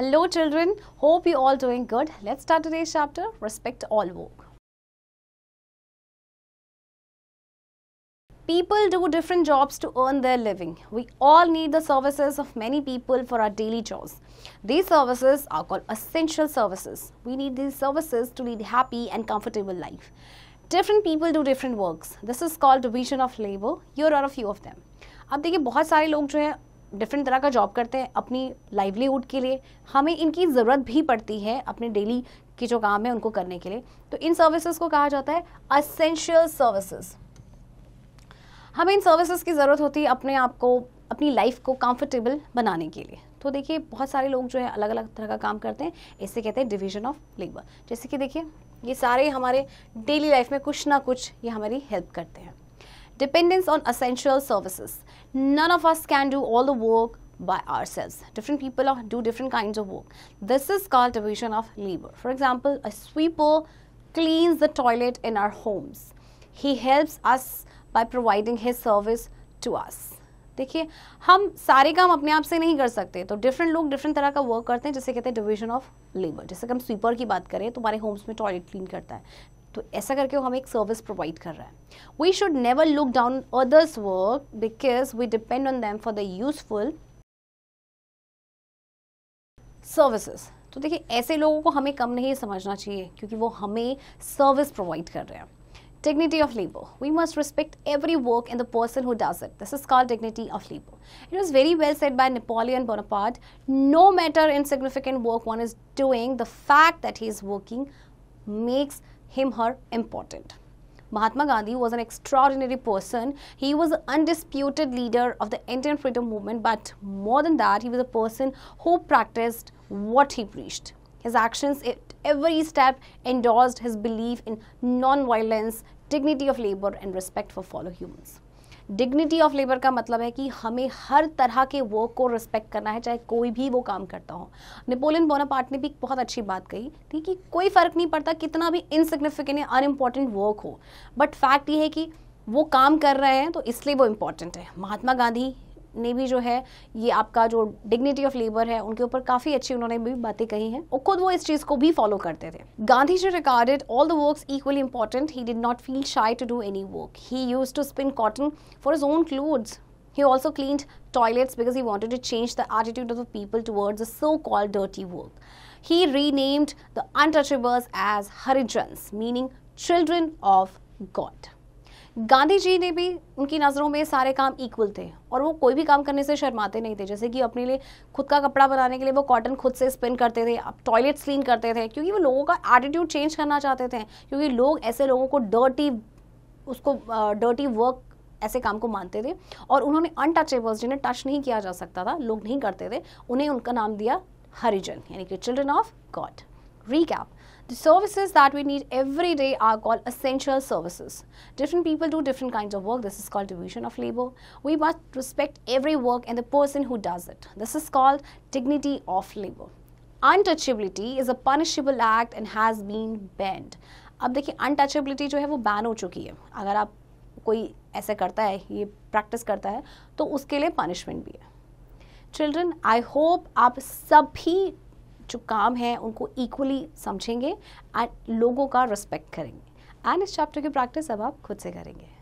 Hello children, hope you all doing good. Let's start today's chapter, Respect All Work. People do different jobs to earn their living. We all need the services of many people for our daily chores. These services are called essential services. We need these services to lead happy and comfortable life. Different people do different works. This is called division of labor. Here are a few of them. अब देखिए बहुत सारे लोग जो हैं different तरह का job करते हैं अपनी लाइवलीहुड के लिए हमें इनकी ज़रूरत भी पड़ती है अपने डेली के जो काम है उनको करने के लिए तो इन सर्विसेज को कहा जाता है असेंशियल सर्विसेज हमें इन सर्विसेज की ज़रूरत होती है अपने आप को अपनी लाइफ को कंफर्टेबल बनाने के लिए तो देखिए बहुत सारे लोग जो है अलग अलग तरह का काम करते हैं इसे कहते हैं डिवीजन ऑफ लेबर जैसे कि देखिए ये सारे हमारे डेली लाइफ में कुछ ना कुछ ये हमारी हेल्प करते हैं dependence on essential services none of us can do all the work by ourselves. Different people are, do different kinds of work. This is called division of labor. For example, a sweeper cleans the toilet in our homes. He helps us by providing his service to us. देखिए हम सारे काम अपने आप से नहीं कर सकते तो डिफरेंट लोग डिफरेंट तरह का वर्क करते हैं जैसे कहते हैं डिवीजन ऑफ लेबर जैसे कि हम स्वीपर की बात करें तो हमारे होम्स में टॉयलेट क्लीन करता है तो ऐसा करके वो हमें एक सर्विस प्रोवाइड कर रहा है we should never look down others work because we depend on them for the useful services तो देखिए ऐसे लोगों को हमें कम नहीं समझना चाहिए क्योंकि वो हमें सर्विस प्रोवाइड कर रहे हैं dignity of labor. We must respect every work and the person who does it. This is called dignity of labor. It was very well said by Napoleon Bonaparte, no matter insignificant work one is doing, the fact that he is working makes him her important. Mahatma Gandhi was an extraordinary person. He was an undisputed leader of the Indian freedom movement, but more than that, he was a person who practiced what he preached. His actions at every step endorsed his belief in non-violence, dignity of labor and respect for fellow humans. Dignity of labour का मतलब है कि हमें हर तरह के work को respect करना है चाहे कोई भी वो काम करता हो नेपोलियन बोनापार्ट ने भी बहुत अच्छी बात कही थी कि कोई फ़र्क नहीं पड़ता कितना भी इनसिग्निफिकेंट या अनइम्पॉर्टेंट वर्क हो बट फैक्ट ये है कि वो काम कर रहे हैं तो इसलिए वो इम्पॉर्टेंट है महात्मा गांधी ने भी जो है ये आपका जो डिग्निटी ऑफ लेबर है उनके ऊपर काफी अच्छी उन्होंने भी बातें कही हैं और खुद वो इस चीज को भी फॉलो करते थे Gandhi ji recorded all the work equally important he did not feel shy to do any work he used to spin cotton for his own clothes he also clean toilets because he wanted to change the attitude of the people towards a so called dirty work he renamed the untouchables as Harijans meaning children of God Gandhi ji ने भी उनकी नज़रों में सारे काम equal थे और वो कोई भी काम करने से शर्माते नहीं थे जैसे कि अपने लिए खुद का कपड़ा बनाने के लिए वो कॉटन खुद से स्पिन करते थे टॉयलेट्स क्लीन करते थे क्योंकि वो लोगों का एटीट्यूड चेंज करना चाहते थे क्योंकि लोग ऐसे लोगों को डर्टी उसको डर्टी वर्क ऐसे काम को मानते थे और उन्होंने अनटचेबल्स जिन्हें टच नहीं किया जा सकता था लोग नहीं करते थे उन्हें उनका नाम दिया हरिजन यानी कि children of God recap. The services that we need every day are called essential services. Different people do different kinds of work. This is called division of labor. We must respect every work and the person who does it. This is called dignity of labor. Untouchability is a punishable act and has been banned. अब देखिए untouchability जो है वो ban हो चुकी है अगर आप कोई ऐसे करता है practice करता है तो उसके लिए punishment भी है Children, I hope आप सभी जो काम है उनको इक्वली समझेंगे एंड लोगों का रिस्पेक्ट करेंगे एंड इस चैप्टर की प्रैक्टिस अब आप खुद से करेंगे